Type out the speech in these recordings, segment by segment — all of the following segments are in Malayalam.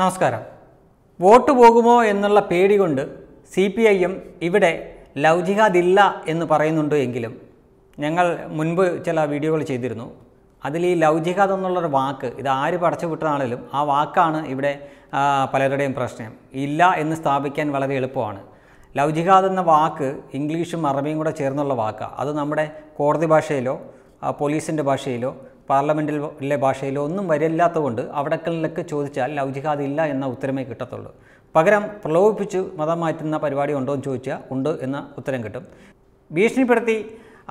നമസ്കാരം വോട്ട് പോകുമോ എന്നുള്ള പേടി കൊണ്ട് സി പി ഐ എം ഇവിടെ ലൗജിഹാദില്ല എന്ന് പറയുന്നുണ്ട് എങ്കിലും ഞങ്ങൾ മുൻപ് ചില വീഡിയോകൾ ചെയ്തിരുന്നു അതിൽ ഈ ലവ് എന്നുള്ളൊരു വാക്ക് ഇത് ആര് പടച്ചു വിട്ടതാണെങ്കിലും ആ വാക്കാണ് ഇവിടെ പലരുടെയും പ്രശ്നം ഇല്ല എന്ന് സ്ഥാപിക്കാൻ വളരെ എളുപ്പമാണ് ലവ് എന്ന വാക്ക് ഇംഗ്ലീഷും അറബിയും കൂടെ ചേർന്നുള്ള വാക്കാണ് അത് നമ്മുടെ കോടതി ഭാഷയിലോ പോലീസിൻ്റെ ഭാഷയിലോ പാർലമെൻറ്റിലെ ഭാഷയിലോ ഒന്നും വരില്ലാത്തതുകൊണ്ട് അവിടക്കലിലൊക്കെ ചോദിച്ചാൽ ഇല്ല എന്ന ഉത്തരമേ കിട്ടത്തുള്ളൂ പകരം പ്രലോഭിപ്പിച്ച് മതം മാറ്റുന്ന പരിപാടി ഉണ്ടോ എന്ന് ചോദിച്ചാൽ ഉണ്ട് എന്ന ഉത്തരം കിട്ടും ഭീഷണിപ്പെടുത്തി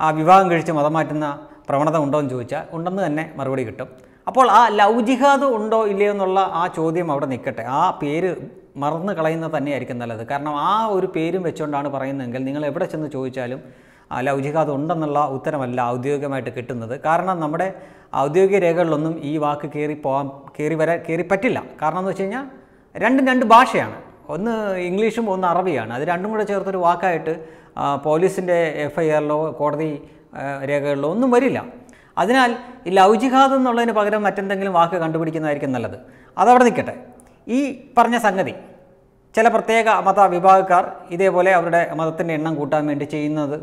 ആ വിവാഹം കഴിച്ച് മതം മാറ്റുന്ന പ്രവണത ഉണ്ടോ എന്ന് ചോദിച്ചാൽ ഉണ്ടെന്ന് തന്നെ മറുപടി കിട്ടും അപ്പോൾ ആ ലൗജിഹാദ് ഉണ്ടോ ഇല്ലയോ എന്നുള്ള ആ ചോദ്യം അവിടെ നിൽക്കട്ടെ ആ പേര് മറന്നു കളയുന്നത് തന്നെയായിരിക്കും നല്ലത് കാരണം ആ ഒരു പേരും വെച്ചുകൊണ്ടാണ് പറയുന്നതെങ്കിൽ നിങ്ങൾ എവിടെ ചെന്ന് ചോദിച്ചാലും ലൗജിഹാദ് ഉണ്ടെന്നുള്ള ഉത്തരമല്ല ഔദ്യോഗികമായിട്ട് കിട്ടുന്നത് കാരണം നമ്മുടെ ഔദ്യോഗിക രേഖകളിലൊന്നും ഈ വാക്ക് കയറി പോകാൻ കയറി വരാൻ കയറി പറ്റില്ല കാരണം എന്ന് വെച്ച് കഴിഞ്ഞാൽ രണ്ടും രണ്ട് ഭാഷയാണ് ഒന്ന് ഇംഗ്ലീഷും ഒന്ന് അറബിയാണ് അത് രണ്ടും കൂടെ ചേർത്തൊരു വാക്കായിട്ട് പോലീസിൻ്റെ എഫ് ഐ ആറിലോ കോടതി രേഖകളിലോ ഒന്നും വരില്ല അതിനാൽ ഈ ലവ് എന്നുള്ളതിന് പകരം മറ്റെന്തെങ്കിലും വാക്ക് കണ്ടുപിടിക്കുന്നതായിരിക്കും നല്ലത് അതവിടെ നിൽക്കട്ടെ ഈ പറഞ്ഞ സംഗതി ചില പ്രത്യേക മത വിഭാഗക്കാർ ഇതേപോലെ അവരുടെ മതത്തിൻ്റെ എണ്ണം കൂട്ടാൻ വേണ്ടി ചെയ്യുന്നത്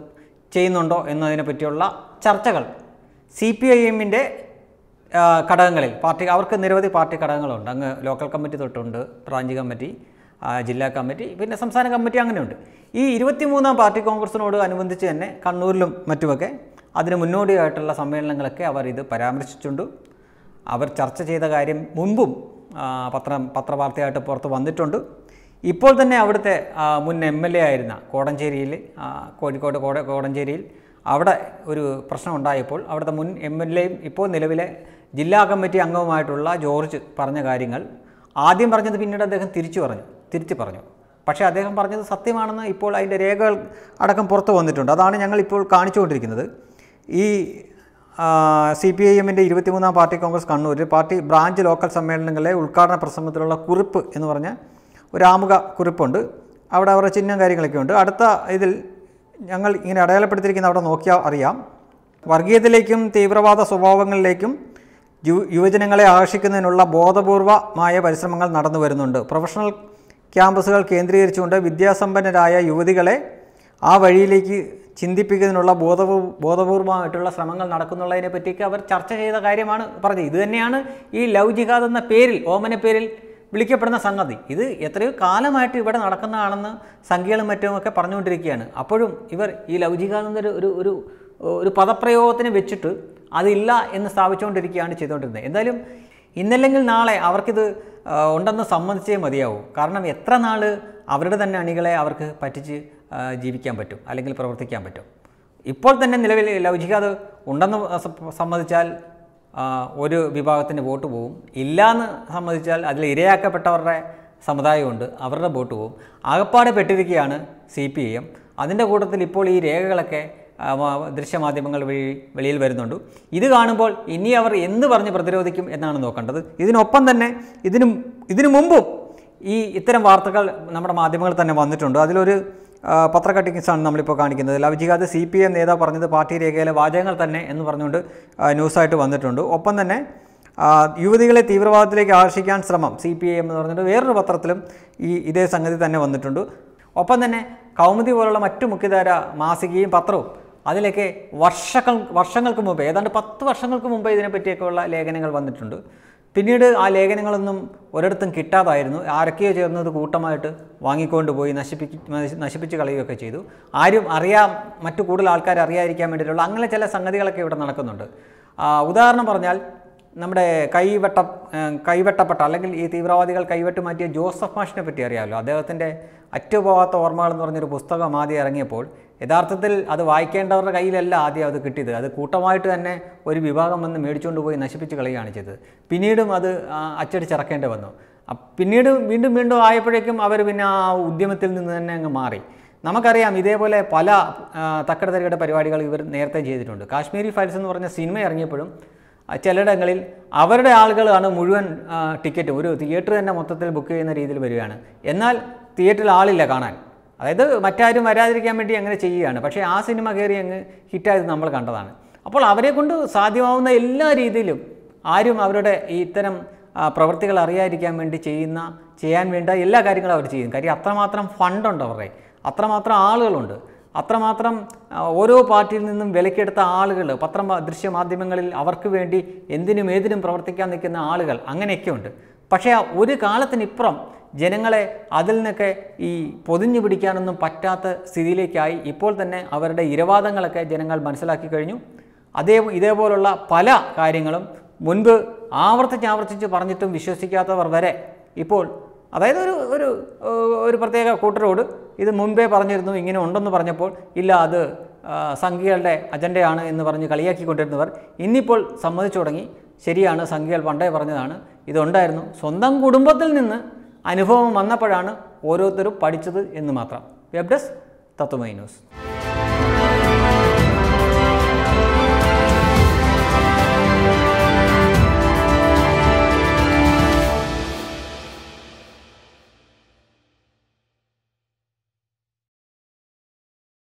ചെയ്യുന്നുണ്ടോ എന്നതിനെ പറ്റിയുള്ള ചർച്ചകൾ സി പി ഐ എമ്മിൻ്റെ ഘടകങ്ങളിൽ പാർട്ടി അവർക്ക് നിരവധി പാർട്ടി ഘടകങ്ങളുണ്ട് അങ്ങ് ലോക്കൽ കമ്മിറ്റി തൊട്ടുണ്ട് ബ്രാഞ്ച് കമ്മിറ്റി ജില്ലാ കമ്മിറ്റി പിന്നെ സംസ്ഥാന കമ്മിറ്റി അങ്ങനെയുണ്ട് ഈ ഇരുപത്തിമൂന്നാം പാർട്ടി കോൺഗ്രസിനോട് അനുബന്ധിച്ച് തന്നെ കണ്ണൂരിലും മറ്റുമൊക്കെ അതിന് മുന്നോടിയായിട്ടുള്ള സമ്മേളനങ്ങളൊക്കെ അവർ ഇത് പരാമർശിച്ചിട്ടുണ്ട് അവർ ചർച്ച ചെയ്ത കാര്യം മുൻപും പത്ര പത്രവാർത്തയായിട്ട് പുറത്ത് വന്നിട്ടുണ്ട് ഇപ്പോൾ തന്നെ അവിടുത്തെ മുൻ എം എൽ എ ആയിരുന്ന കോടഞ്ചേരിയിൽ കോഴിക്കോട് കോട കോടഞ്ചേരിയിൽ അവിടെ ഒരു പ്രശ്നം ഉണ്ടായപ്പോൾ അവിടുത്തെ മുൻ എം എൽ എയും ഇപ്പോൾ നിലവിലെ ജില്ലാ കമ്മിറ്റി അംഗവുമായിട്ടുള്ള ജോർജ് പറഞ്ഞ കാര്യങ്ങൾ ആദ്യം പറഞ്ഞത് പിന്നീട് അദ്ദേഹം തിരിച്ചു പറഞ്ഞു തിരിച്ചു പറഞ്ഞു പക്ഷേ അദ്ദേഹം പറഞ്ഞത് സത്യമാണെന്ന് ഇപ്പോൾ അതിൻ്റെ രേഖകൾ അടക്കം പുറത്തു വന്നിട്ടുണ്ട് അതാണ് ഞങ്ങൾ ഇപ്പോൾ കാണിച്ചുകൊണ്ടിരിക്കുന്നത് ഈ സി പി ഐ എമ്മിൻ്റെ ഇരുപത്തിമൂന്നാം party congress Kannur party branch local സമ്മേളനങ്ങളിലെ ഉദ്ഘാടന പ്രസംഗത്തിലുള്ള കുറിപ്പ് എന്ന് പറഞ്ഞ ഒരു ആമുഖ കുറിപ്പുണ്ട് അവിടെ അവരുടെ ചിഹ്നം കാര്യങ്ങളൊക്കെ ഉണ്ട് അടുത്ത ഇതിൽ ഞങ്ങൾ ഇങ്ങനെ അടയാളപ്പെടുത്തിയിരിക്കുന്ന അവിടെ നോക്കിയാൽ അറിയാം വർഗീയത്തിലേക്കും തീവ്രവാദ സ്വഭാവങ്ങളിലേക്കും യു യുവജനങ്ങളെ ആകർഷിക്കുന്നതിനുള്ള ബോധപൂർവമായ പരിശ്രമങ്ങൾ നടന്നു വരുന്നുണ്ട് പ്രൊഫഷണൽ ക്യാമ്പസുകൾ കേന്ദ്രീകരിച്ചുകൊണ്ട് വിദ്യാസമ്പന്നരായ യുവതികളെ ആ വഴിയിലേക്ക് ചിന്തിപ്പിക്കുന്നതിനുള്ള ബോധ ബോധപൂർവമായിട്ടുള്ള ശ്രമങ്ങൾ നടക്കുന്നുള്ളതിനെ പറ്റിയൊക്കെ അവർ ചർച്ച ചെയ്ത കാര്യമാണ് പറഞ്ഞത് ഇത് തന്നെയാണ് ഈ ലവ് ജിഹാദ് എന്ന പേരിൽ ഓമന പേരിൽ വിളിക്കപ്പെടുന്ന സംഗതി ഇത് എത്രയോ കാലമായിട്ട് ഇവിടെ നടക്കുന്നതാണെന്ന് സംഖ്യകളും മറ്റുമൊക്കെ പറഞ്ഞുകൊണ്ടിരിക്കുകയാണ് അപ്പോഴും ഇവർ ഈ ലവ് ജിഹാദ് എന്നൊരു ഒരു ഒരു ഒരു പദപ്രയോഗത്തിന് വെച്ചിട്ട് അതില്ല എന്ന് സ്ഥാപിച്ചുകൊണ്ടിരിക്കുകയാണ് ചെയ്തുകൊണ്ടിരുന്നത് എന്തായാലും ഇന്നല്ലെങ്കിൽ നാളെ അവർക്കിത് ഉണ്ടെന്ന് സമ്മതിച്ചേ മതിയാവും കാരണം എത്ര നാൾ അവരുടെ തന്നെ അണികളെ അവർക്ക് പറ്റിച്ച് ജീവിക്കാൻ പറ്റും അല്ലെങ്കിൽ പ്രവർത്തിക്കാൻ പറ്റും ഇപ്പോൾ തന്നെ നിലവിൽ ലൗചിക അത് ഉണ്ടെന്ന് സമ്മതിച്ചാൽ ഒരു വിഭാഗത്തിന് വോട്ട് പോവും ഇല്ലയെന്ന് സമ്മതിച്ചാൽ അതിൽ ഇരയാക്കപ്പെട്ടവരുടെ സമുദായമുണ്ട് അവരുടെ വോട്ട് പോവും ആകപ്പാട് പെട്ടിരിക്കുകയാണ് സി പി ഐ എം അതിൻ്റെ കൂട്ടത്തിൽ ഇപ്പോൾ ഈ രേഖകളൊക്കെ ദൃശ്യമാധ്യമങ്ങൾ വഴി വെളിയിൽ വരുന്നുണ്ട് ഇത് കാണുമ്പോൾ ഇനി അവർ എന്ത് പറഞ്ഞ് പ്രതിരോധിക്കും എന്നാണ് നോക്കേണ്ടത് ഇതിനൊപ്പം തന്നെ ഇതിനും ഇതിനു മുമ്പും ഈ ഇത്തരം വാർത്തകൾ നമ്മുടെ മാധ്യമങ്ങൾ തന്നെ വന്നിട്ടുണ്ട് അതിലൊരു പത്രക്കട്ടിങ്സാണ് നമ്മളിപ്പോൾ കാണിക്കുന്നത് ലവ് സി പി എം നേതാവ് പറഞ്ഞത് പാർട്ടി രേഖയിലെ വാചകങ്ങൾ തന്നെ എന്ന് പറഞ്ഞുകൊണ്ട് ന്യൂസായിട്ട് വന്നിട്ടുണ്ട് ഒപ്പം തന്നെ യുവതികളെ തീവ്രവാദത്തിലേക്ക് ആകർഷിക്കാൻ ശ്രമം സി പി ഐ എം എന്ന് പറഞ്ഞിട്ട് വേറൊരു പത്രത്തിലും ഈ ഇതേ സംഗതി തന്നെ വന്നിട്ടുണ്ട് ഒപ്പം തന്നെ കൗമുദി പോലുള്ള മറ്റു മുഖ്യധാര മാസികയും പത്രവും അതിലൊക്കെ വർഷങ്ങൾ വർഷങ്ങൾക്ക് മുമ്പ് ഏതാണ്ട് പത്ത് വർഷങ്ങൾക്ക് മുമ്പ് ഇതിനെപ്പറ്റിയൊക്കെയുള്ള ലേഖനങ്ങൾ വന്നിട്ടുണ്ട് പിന്നീട് ആ ലേഖനങ്ങളൊന്നും ഒരിടത്തും കിട്ടാതായിരുന്നു ആരൊക്കെയോ ചേർന്നത് കൂട്ടമായിട്ട് വാങ്ങിക്കൊണ്ട് പോയി നശിപ്പിച്ച് നശിപ്പിച്ച് കളയുകയൊക്കെ ചെയ്തു ആരും അറിയാം മറ്റു കൂടുതൽ ആൾക്കാർ അറിയാതിരിക്കാൻ വേണ്ടിയിട്ടുള്ള അങ്ങനെ ചില സംഗതികളൊക്കെ ഇവിടെ നടക്കുന്നുണ്ട് ഉദാഹരണം പറഞ്ഞാൽ നമ്മുടെ കൈവെട്ട കൈവെട്ടപ്പെട്ട അല്ലെങ്കിൽ ഈ തീവ്രവാദികൾ കൈവെട്ട് മാറ്റിയ ജോസഫ് മാഷിനെ പറ്റി അറിയാമല്ലോ അദ്ദേഹത്തിൻ്റെ അറ്റുപോകാത്ത ഓർമ്മകൾ എന്ന് പറഞ്ഞൊരു പുസ്തകം ആദ്യം ഇറങ്ങിയപ്പോൾ യഥാർത്ഥത്തിൽ അത് വായിക്കേണ്ടവരുടെ കയ്യിലല്ല ആദ്യം അത് കിട്ടിയത് അത് കൂട്ടമായിട്ട് തന്നെ ഒരു വിഭാഗം വന്ന് മേടിച്ചുകൊണ്ട് പോയി നശിപ്പിച്ച് കളിയാണ് ചെയ്തത് പിന്നീടും അത് അച്ചടിച്ചിറക്കേണ്ടി വന്നു പിന്നീട് വീണ്ടും വീണ്ടും ആയപ്പോഴേക്കും അവർ പിന്നെ ആ ഉദ്യമത്തിൽ നിന്ന് തന്നെ അങ്ങ് മാറി നമുക്കറിയാം ഇതേപോലെ പല തക്കടതരയുടെ പരിപാടികൾ ഇവർ നേരത്തെ ചെയ്തിട്ടുണ്ട് കാശ്മീരി ഫയൽസ് എന്ന് പറഞ്ഞ സിനിമ ഇറങ്ങിയപ്പോഴും ചിലയിടങ്ങളിൽ അവരുടെ ആളുകളാണ് മുഴുവൻ ടിക്കറ്റ് ഒരു തിയേറ്റർ തന്നെ മൊത്തത്തിൽ ബുക്ക് ചെയ്യുന്ന രീതിയിൽ വരികയാണ് എന്നാൽ തിയേറ്ററിൽ ആളില്ല കാണാൻ അതായത് മറ്റാരും വരാതിരിക്കാൻ വേണ്ടി അങ്ങനെ ചെയ്യുകയാണ് പക്ഷേ ആ സിനിമ കയറി അങ്ങ് ഹിറ്റായത് നമ്മൾ കണ്ടതാണ് അപ്പോൾ അവരെ കൊണ്ട് സാധ്യമാവുന്ന എല്ലാ രീതിയിലും ആരും അവരുടെ ഇത്തരം പ്രവൃത്തികൾ അറിയാതിരിക്കാൻ വേണ്ടി ചെയ്യുന്ന ചെയ്യാൻ വേണ്ട എല്ലാ കാര്യങ്ങളും അവർ ചെയ്യും കാര്യം അത്രമാത്രം ഫണ്ടുണ്ട് അവരുടെ അത്രമാത്രം ആളുകളുണ്ട് അത്രമാത്രം ഓരോ പാർട്ടിയിൽ നിന്നും വിലക്കെടുത്ത ആളുകൾ പത്രം ദൃശ്യമാധ്യമങ്ങളിൽ അവർക്ക് വേണ്ടി എന്തിനും ഏതിനും പ്രവർത്തിക്കാൻ നിൽക്കുന്ന ആളുകൾ അങ്ങനെയൊക്കെ ഉണ്ട് പക്ഷേ ഒരു കാലത്തിനിപ്പുറം ജനങ്ങളെ അതിൽ നിന്നൊക്കെ ഈ പൊതിഞ്ഞു പിടിക്കാനൊന്നും പറ്റാത്ത സ്ഥിതിയിലേക്കായി ഇപ്പോൾ തന്നെ അവരുടെ ഇരവാദങ്ങളൊക്കെ ജനങ്ങൾ മനസ്സിലാക്കി കഴിഞ്ഞു അതേ ഇതേപോലുള്ള പല കാര്യങ്ങളും മുൻപ് ആവർത്തിച്ച് ആവർത്തിച്ച് പറഞ്ഞിട്ടും വിശ്വസിക്കാത്തവർ വരെ ഇപ്പോൾ അതായത് ഒരു ഒരു ഒരു പ്രത്യേക കൂട്ടരോട് ഇത് മുമ്പേ പറഞ്ഞിരുന്നു ഇങ്ങനെ ഉണ്ടെന്ന് പറഞ്ഞപ്പോൾ ഇല്ല അത് സംഘികളുടെ അജണ്ടയാണ് എന്ന് പറഞ്ഞ് കളിയാക്കിക്കൊണ്ടിരുന്നവർ ഇന്നിപ്പോൾ സമ്മതിച്ചു തുടങ്ങി ശരിയാണ് സംഘികൾ പണ്ടേ പറഞ്ഞതാണ് ഇതുണ്ടായിരുന്നു സ്വന്തം കുടുംബത്തിൽ നിന്ന് അനുഭവം വന്നപ്പോഴാണ് ഓരോരുത്തരും പഠിച്ചത് എന്ന് മാത്രം വെബ് ഡെസ്ക് തത്വമൈ ന്യൂസ്